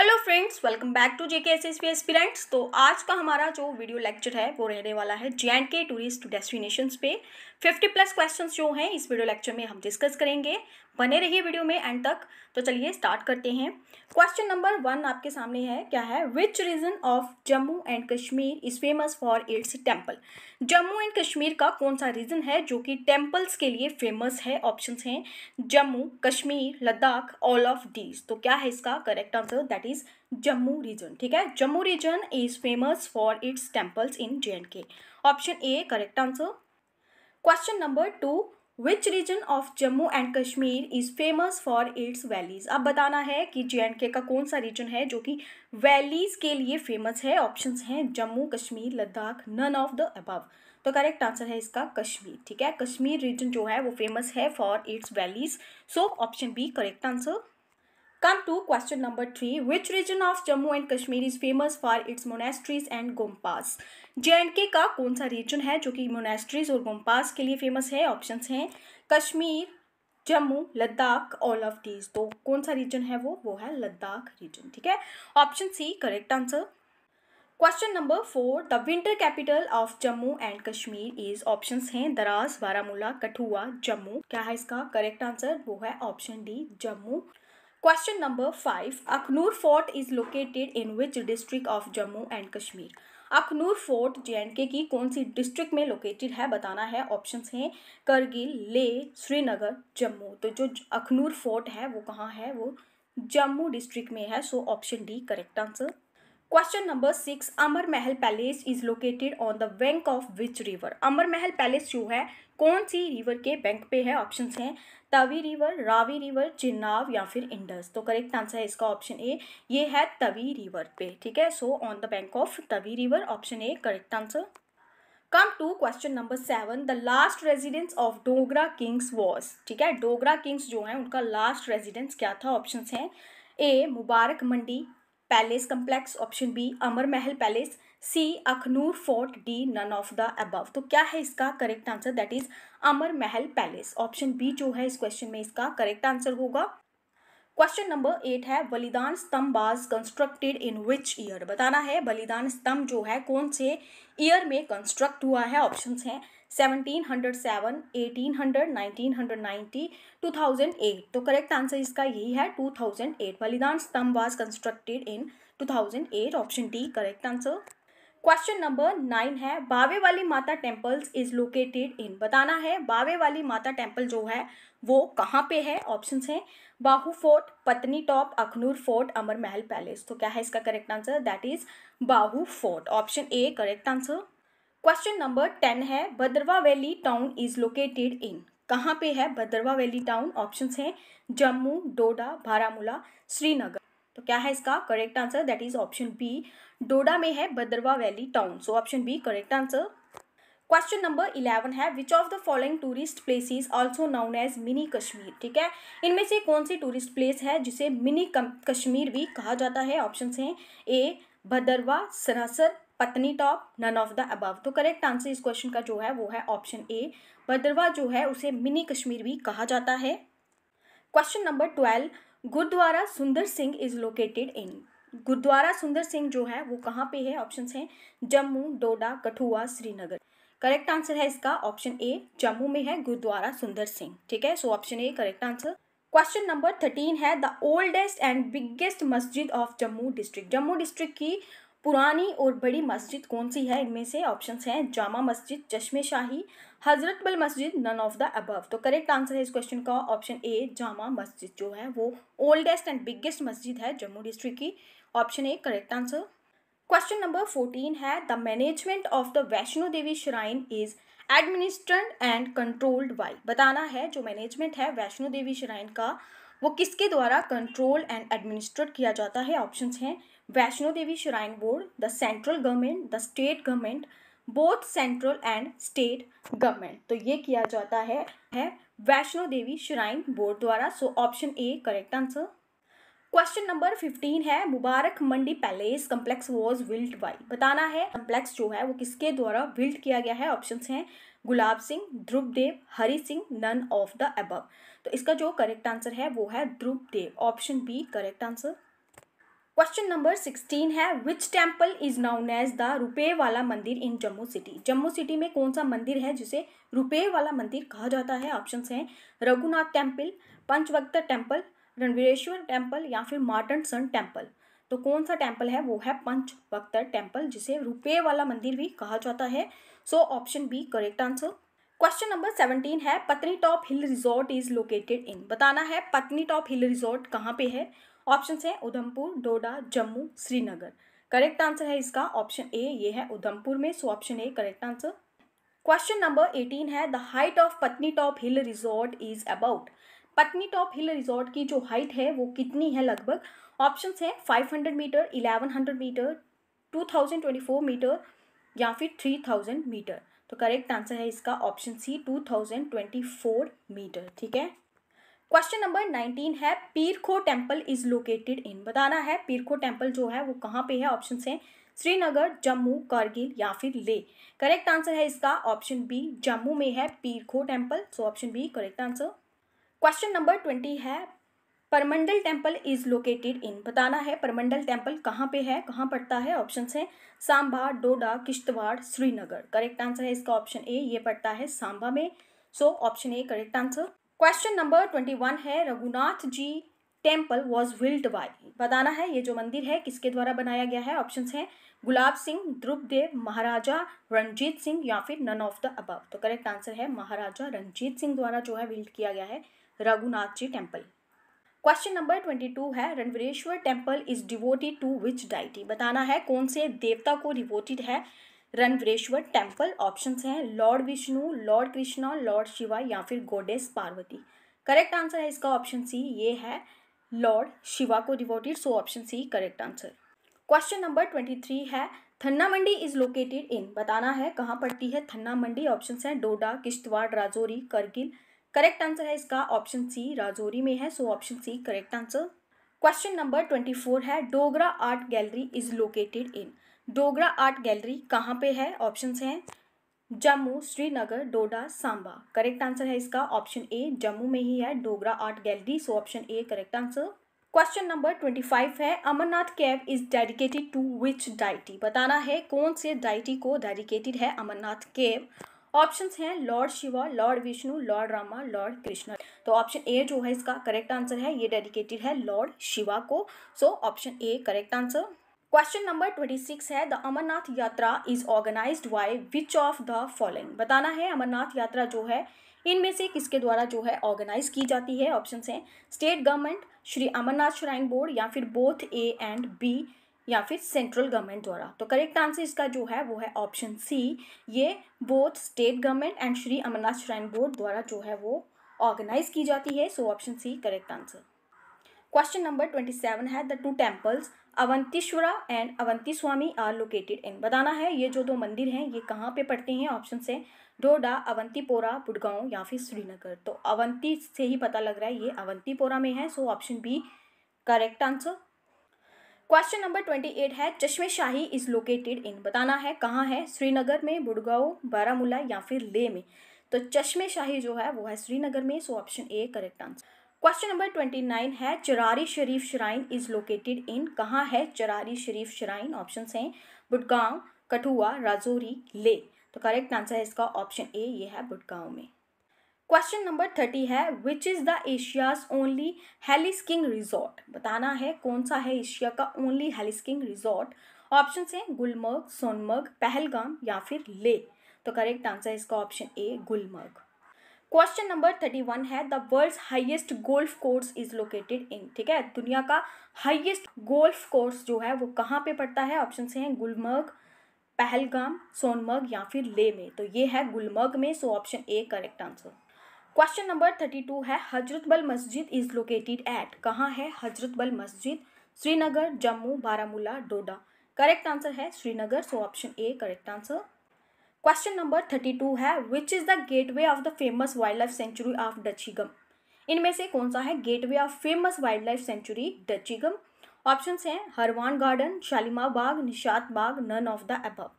Hello friends welcome back to JK S S P aspirants तो आज का हमारा जो वीडियो लेक्चर है वो रहने वाला है J and K tourist destinations पे फिफ्टी प्लस क्वेश्चन जो हैं इस वीडियो लेक्चर में हम डिस्कस करेंगे बने रहिए वीडियो में एंड तक तो चलिए स्टार्ट करते हैं क्वेश्चन नंबर वन आपके सामने है क्या है which region of Jammu and Kashmir is famous for its temple Jammu and Kashmir का कौन सा रीजन है जो कि टेम्पल्स के लिए फेमस है ऑप्शन हैं Jammu Kashmir Ladakh all of these तो क्या है इसका correct answer that is Jammu region ठीक है Jammu region is famous for its temples in J and K option A correct answer question number two which region of Jammu and Kashmir is famous for its valleys अब बताना है कि जे and के का कौन सा रीजन है जो कि वैलीज़ के लिए फेमस है ऑप्शन हैं Jammu Kashmir Ladakh none of the above तो करेक्ट आंसर है इसका कश्मीर ठीक है कश्मीर रीजन जो है वो फेमस है for its valleys so option B correct answer Come to question number 3. Which region of Jammu and Kashmir is famous for its monasteries and gompas? jnk ka kaun sa region hai jo ki monasteries aur gompas ke liye famous hai options hain kashmir हैं Kashmir Jammu Ladakh all of these तो कौन सा reason है वो वो है Ladakh region ठीक है option C correct answer question number four the winter capital of Jammu and Kashmir is options हैं दराज बारामूला कठुआ जम्मू क्या है इसका करेक्ट आंसर वो है option D Jammu question number five Akhnoor fort is located in which district of Jammu and Kashmir Akhnoor fort जे की कौन सी डिस्ट्रिक्ट में लोकेटेड है बताना है ऑप्शंस हैं करगिल ले श्रीनगर जम्मू तो जो अखनूर फोर्ट है वो कहाँ है वो जम्मू डिस्ट्रिक्ट में है so option D correct answer question number six Amar Mahal palace is located on the bank of which river Amar Mahal palace जो है कौन सी रिवर के बैंक पे है ऑप्शन हैं तवी रिवर रावी रिवर चिन्नाव या फिर इंडस तो करेक्ट आंसर है इसका ऑप्शन ए ये है तवी रिवर पे ठीक है so on the bank of Tawi river option A correct answer come to question number seven the last residence of Dogra kings was ठीक है डोगरा किंग्स जो है उनका लास्ट रेजिडेंस क्या था ऑप्शन हैं A Mubarak Mandi palace complex option B Amar Mahal palace C Akhnoor fort D none of the above तो क्या है इसका correct answer that is Amar Mahal palace option B जो है इस क्वेश्चन में इसका करेक्ट आंसर होगा क्वेश्चन नंबर एट है बलिदान स्तंभ बाज कंस्ट्रक्टेड इन विच ईयर बताना है बलिदान स्तंभ जो है कौन से ईयर में कंस्ट्रक्ट हुआ है ऑप्शन हैं seventeen hundred hundred hundred seven eighteen nineteen ninety two thousand eight तो करेक्ट आंसर इसका यही है two thousand eight Balidan Stambh was constructed in two thousand eight option D correct answer question number nine है बावे वाली माता टेम्पल्स इज लोकेटेड इन बताना है बावे वाली माता टेम्पल जो है वो कहाँ पे है ऑप्शंस हैं Bahu fort Patni top Akhnoor fort Amar Mahal palace तो क्या है इसका correct answer that is Bahu fort option A correct answer question number ten है Bhadarwah valley town is located in कहाँ पे है भद्रवा वैली टाउन ऑप्शंस हैं जम्मू डोडा बारामूला श्रीनगर तो क्या है इसका correct answer that is option B Doda में है Bhadarwah valley town so option B correct answer question number eleven है which of the following tourist places also known as mini Kashmir ठीक है इनमें से कौन सी टूरिस्ट प्लेस है जिसे मिनी कश्मीर भी कहा जाता है ऑप्शन हैं ए Bhadarwah Sanasar Patni top none of the above तो करेक्ट आंसर इस क्वेश्चन का जो है वो है ऑप्शन ए भद्रवा जो है उसे मिनी कश्मीर भी कहा जाता है question number twelve Gurudwara Sundar Singh is located in Gurudwara Sundar Singh जो है वो कहाँ पे है ऑप्शन है जम्मू डोडा कठुआ श्रीनगर करेक्ट आंसर है इसका ऑप्शन ए जम्मू में है गुरुद्वारा सुंदर सिंह ठीक है so option A correct answer question number thirteen है the oldest and biggest masjid of Jammu district Jammu district की पुरानी और बड़ी मस्जिद कौन सी है इनमें से ऑप्शन हैं जामा मस्जिद चश्मे शाही Hazrat Bal Masjid none of the above तो करेक्ट आंसर है इस क्वेश्चन का ऑप्शन ए जामा मस्जिद जो है वो ओल्डेस्ट एंड बिगेस्ट मस्जिद है जम्मू डिस्ट्रिक्ट की option A correct answer question number fourteen है the management of the Vaishno Devi shrine is administered and controlled by बताना है जो मैनेजमेंट है वैष्णो देवी श्राइन का वो किसके द्वारा कंट्रोल एंड एडमिनिस्ट्रेट किया जाता है ऑप्शंस हैं Vaishno Devi shrine board the central government the state government both central and state government तो ये किया जाता है है वैष्णो देवी श्राइन बोर्ड द्वारा so option A correct answer question number fifteen है Mubarak Mandi palace complex was built by बताना है कम्प्लेक्स जो है वो किसके द्वारा विल्ट किया गया है ऑप्शंस हैं Gulab Singh Dhruvdev Hari Singh none of the above तो इसका जो करेक्ट आंसर है वो है Dhruv Dev option B correct answer question number sixteen है which temple is known as the रुपये वाला मंदिर in Jammu city Jammu city में कौन सा मंदिर है जिसे रुपये वाला मंदिर कहा जाता है ऑप्शन हैं Raghunath temple Panchvaktra temple Ranbireshwar temple या फिर मार्टन सन टेम्पल तो कौन सा टेम्पल है वो है पंचवक्तर टेम्पल जिसे रुपये वाला मंदिर भी कहा जाता है so option B correct answer question number seventeen है Patni top hill resort is located in बताना है पत्नी टॉप हिल रिजॉर्ट कहाँ पे है ऑप्शन है उधमपुर डोडा जम्मू श्रीनगर करेक्ट आंसर है इसका ऑप्शन ए ये है उधमपुर में so option A correct answer question number eighteen है the height of Patni top hill resort is about Patni top hill resort की जो हाइट है वो कितनी है लगभग ऑप्शन है five hundred metre eleven hundred metre two thousand twenty four metre या फिर थ्री थाउजेंड मीटर तो करेक्ट आंसर है इसका option C two thousand twenty four metre ठीक है क्वेश्चन नंबर नाइनटीन है Peer Kho temple is located in बताना है पीरखो टेम्पल जो है वो कहाँ पे है ऑप्शन है श्रीनगर जम्मू करगिल या फिर ले करेक्ट आंसर है इसका ऑप्शन बी जम्मू में है Peer Kho temple so option B correct answer question number twenty है Purmandal temple is located in बताना है परमंडल टेम्पल कहाँ पे है कहाँ पड़ता है ऑप्शन है सांबा डोडा किश्तवाड़ श्रीनगर करेक्ट आंसर है इसका ऑप्शन ए ये पड़ता है सांबा में so option A correct answer question number twenty one है Raghunath ji temple was built by बताना है ये जो मंदिर है किसके द्वारा बनाया गया है ऑप्शन है गुलाब सिंह ध्रुवदेव महाराजा रणजीत सिंह या फिर नन ऑफ द अब तो करेक्ट आंसर है महाराजा रणजीत सिंह द्वारा जो है विल्ट किया गया है Raghunath ji temple question number twenty two है Ranbireshwar temple is devoted to which deity बताना है कौन से देवता को डिवोटेड है रणवीरेश्वर टेम्पल ऑप्शन हैं lord Vishnu lord Krishna lord Shiva या फिर गोडेस पार्वती करेक्ट आंसर है इसका ऑप्शन सी ये है लॉर्ड शिवा को devoted so option C correct answer question number twenty three है थन्ना मंडी इज लोकेटेड इन बताना है कहाँ पड़ती है थन्ना मंडी ऑप्शन हैं डोडा किश्तवाड़ राजौरी करगिल करेक्ट आंसर है इसका ऑप्शन सी राजौरी में है so option C correct answer question number twenty four है Dogra art gallery is located in Dogra art gallery कहाँ पे है ऑप्शन हैं जम्मू श्रीनगर डोडा सांबा करेक्ट आंसर है इसका ऑप्शन ए जम्मू में ही है Dogra art gallery so option A correct answer question number twenty five है Amarnath कैव is dedicated to which deity बताना है कौन से डाइटी को डेडिकेटेड है अमरनाथ केव ऑप्शंस हैं lord Shiva lord Vishnu lord Rama lord Krishna तो ऑप्शन ए जो है इसका करेक्ट आंसर है ये डेडिकेटेड है लॉर्ड शिवा को so option A correct answer question number twenty six है the Amarnath Yatra is organise by which of the following बताना है अमरनाथ यात्रा जो है इनमें से किसके द्वारा जो है ऑर्गेनाइज की जाती है ऑप्शन हैं state government Shri Amarnath shrine board या फिर बोथ ए एंड बी या फिर सेंट्रल गवर्नमेंट द्वारा तो करेक्ट आंसर इसका जो है वो है ऑप्शन सी ये both state government and Shri Amarnath shrine board द्वारा जो है वो ऑर्गेनाइज की जाती है so option C correct answer question number twenty seven है the two temples Avantishwara and Avanti Swami are located in बताना है ये जो दो मंदिर हैं ये कहाँ पे पड़ते हैं ऑप्शन से डोडा अवंतीपोरा बुडगांव या फिर श्रीनगर तो अवंती से ही पता लग रहा है ये अवंतीपोरा में है so option B correct answer question number twenty eight है चश्मे शाही इज लोकेटेड इन बताना है कहाँ है श्रीनगर में बुड़गांव बारामूला या फिर ले में तो चश्मे शाही जो है वो है श्रीनगर में so option A correct answer question number twenty nine है Charari Sharif shrine is located in कहाँ है चरारी शरीफ श्राइन ऑप्शन हैं बुडगांव कठुआ राजौरी ले तो करेक्ट आंसर है इसका ऑप्शन ए ये है बुडगांव में क्वेश्चन नंबर थर्टी है which is the Asia's only heliskiing resort बताना है कौन सा है एशिया का ओनली हेलीस्किंग रिजॉर्ट ऑप्शन हैं गुलमर्ग सोनमर्ग पहलगाम या फिर ले तो करेक्ट आंसर इसका option A Gulmarg question number thirty one है the world's highest golf course is located in ठीक है दुनिया का हाईएस्ट गोल्फ कोर्स जो है वो कहाँ पे पड़ता है ऑप्शन हैं गुलमर्ग पहलगाम सोनमर्ग या फिर ले में तो ये है गुलमर्ग में so option A correct answer question number thirty two है हजरत बल मस्जिद इज़ लोकेटेड एट कहाँ है हजरत बल मस्जिद श्रीनगर जम्मू बारामूला डोडा करेक्ट आंसर है Srinagar so option A correct answer question number thirty two है which is the gateway of the famous wildlife sanctuary of Dachigam इनमें से कौन सा है gateway of famous wildlife sanctuary Dachigam option हैं Harwan garden Shalimar Bagh Nishat Bagh none of the above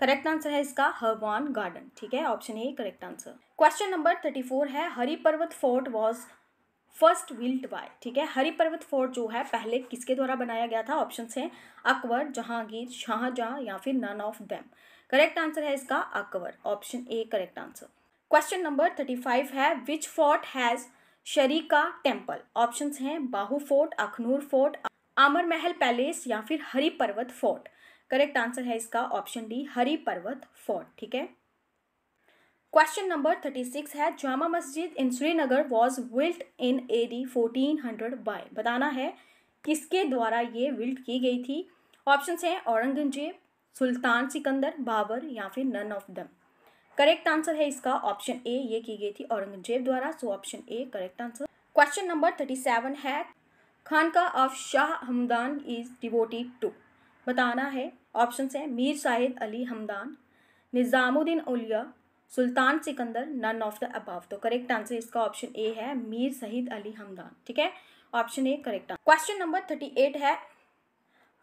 correct answer है इसका Harwan garden ठीक है option A correct answer question number thirty four है Hari Parbat fort was first built by ठीक है हरी पर्वत फोर्ट जो है पहले किसके द्वारा बनाया गया था ऑप्शन है अकबर जहांगीर शाहजहां या फिर none of them correct answer है इसका Akbar option A correct answer question number thirty five है which fort has Sharika temple option हैं बाहू फोर्ट अखनूर फोर्ट आमर महल पैलेस या फिर हरी पर्वत फोर्ट करेक्ट आंसर है इसका ऑप्शन डी हरी पर्वत फोर्ट ठीक है क्वेश्चन नंबर थर्टी सिक्स है Jama Masjid in Srinagar was built in A D fourteen hundred by बताना है किसके द्वारा ये विल्ट की गई थी ऑप्शन हैं औरंगजेब सुल्तान सिकंदर बाबर या फिर none of them correct answer है इसका ऑप्शन ए ये की गई थी औरंगजेब द्वारा so option A correct answer question number thirty seven है Khanqah of Shah Hamdan is devoted to बताना है ऑप्शन हैं Mir Sahid Ali Hamdan Nizamuddin Auliya Sultan Sikandar none of the above तो करेक्ट आंसर इसका ऑप्शन ए है मीर सहीद अली हमदान ठीक है option A correct answer question number thirty eight है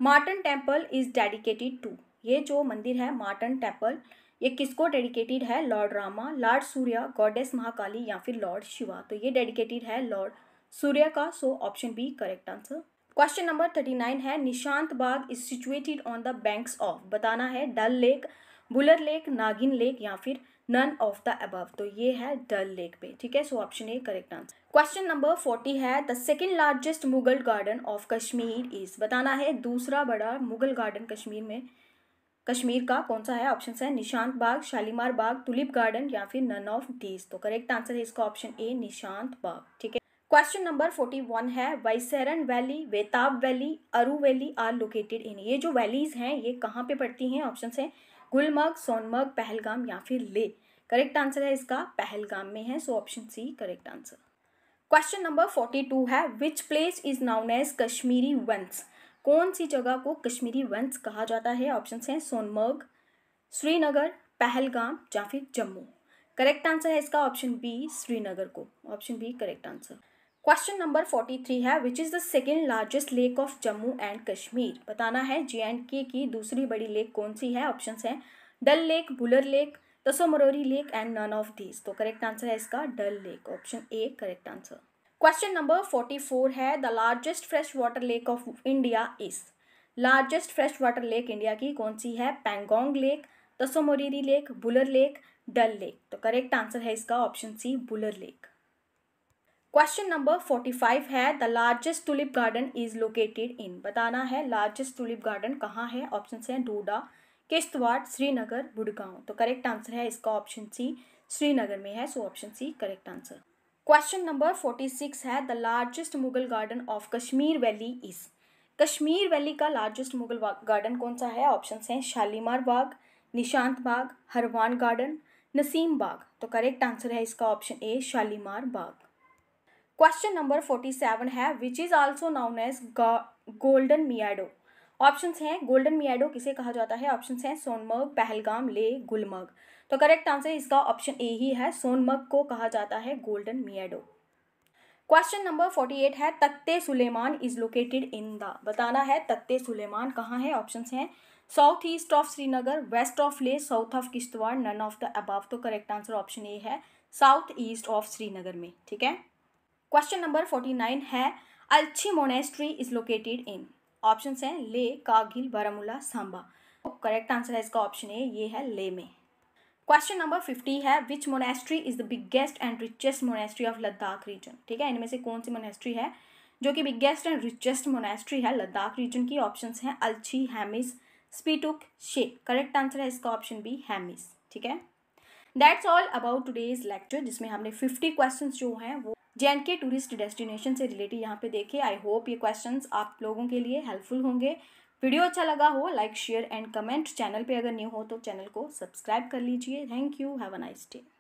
Martand temple is dedicated to ये जो मंदिर है मार्टन टेम्पल ये किसको डेडिकेटेड है lord Rama lord Surya goddess Mahakali या फिर लॉर्ड शिवा तो ये डेडिकेटेड है लॉर्ड सूर्या का so option B correct answer question number thirty nine है Nishat Bagh is situated on the banks of बताना है Dal lake Wular lake Nagin lake या फिर नन ऑफ द अबव तो ये है डल लेक पे ठीक है so option A correct answer question number forty है the second largest Mughal garden of Kashmir is बताना है दूसरा बड़ा मुगल गार्डन कश्मीर में कश्मीर का कौन सा है ऑप्शन है निशांत बाग शालीमार बाग तुलिप गार्डन या फिर नन ऑफ दीज तो करेक्ट आंसर है इसका ऑप्शन ए निशांत बाग ठीक है क्वेश्चन नंबर फोर्टी वन है Baisaran valley Betaab valley Aru valley are located in ये जो वैलीज हैं ये कहाँ पे पड़ती हैं ऑप्शन है गुलमर्ग सोनमर्ग पहलगाम या फिर ले करेक्ट आंसर है इसका पहलगाम में है so option C correct answer question number forty two है which place is known as Kashmiri वंश कौन सी जगह को कश्मीरी वंश कहा जाता है ऑप्शन हैं सोनमर्ग श्रीनगर पहलगाम या फिर जम्मू करेक्ट आंसर है इसका ऑप्शन बी श्रीनगर को option B correct answer question number forty three है which is the second largest lake of Jammu and Kashmir बताना है जे एंड के की दूसरी बड़ी लेक कौन सी है ऑप्शन हैं Dal lake Wular lake Tsomoriri lake and none of these तो करेक्ट आंसर है इसका Dal lake option A correct answer question number forty four है the largest fresh water lake of India is largest fresh water lake India की कौन सी है Pangong lake Tsomoriri lake Wular lake Dal lake तो correct answer है इसका option C Wular lake question number forty five है the largest tulip garden is located in बताना है लार्जेस्ट टूलिप गार्डन कहाँ है ऑप्शन हैं डोडा किश्तवाड़ श्रीनगर गुड़गांव तो करेक्ट आंसर है इसका ऑप्शन सी श्रीनगर में है so option C correct answer question number forty six है the largest Mughal garden of Kashmir valley is Kashmir valley का लार्जेस्ट मुगल गार्डन कौन सा है ऑप्शन हैं शालीमार बाग निशांत बाग हरवान गार्डन नसीम बाग तो करेक्ट आंसर है इसका option A Shalimar Bagh question number forty seven है which is also known as golden meadow options हैं गोल्डन मियाडो किसे कहा जाता है ऑप्शन हैं सोनमर्ग पहलगाम ले गुलमर्ग तो करेक्ट आंसर इसका ऑप्शन ए ही है सोनमर्ग को कहा जाता है golden meadow question number forty eight है Takhte Suleman is located in the बताना है तख्ते सुलेमान कहाँ तो है ऑप्शंस हैं south east of Srinagar west of Leh south of Kishtwar none of the above तो करेक्ट आंसर ऑप्शन ए है साउथ ईस्ट ऑफ श्रीनगर में ठीक है क्वेश्चन नंबर फोर्टी नाइन है Alchi monastery is located in option हैं ले कागिल बारामूला सांबा करेक्ट आंसर है इसका ऑप्शन ए ये है ले में क्वेश्चन नंबर फिफ्टी है which monastery is the biggest and richest monastery of Ladakh region ठीक है इनमें से कौन सी मोनेस्ट्री है जो कि बिगेस्ट एंड रिचेस्ट मोनेस्ट्री है लद्दाख रीजन की ऑप्शन है अल्छी हैमिस स्पीटुक शे करेक्ट आंसर है इसका ऑप्शन बी हैमिस ठीक है that's all about today's lecture जिसमें हमने फिफ्टी क्वेश्चन जो हैं वो J and K tourist destination से रिलेटेड यहाँ पे देखे आई होप ये क्वेश्चन आप लोगों के लिए हेल्पफुल होंगे वीडियो अच्छा लगा हो like share and comment channel पे अगर न्यू हो तो चैनल को सब्सक्राइब कर लीजिए thank you have a nice day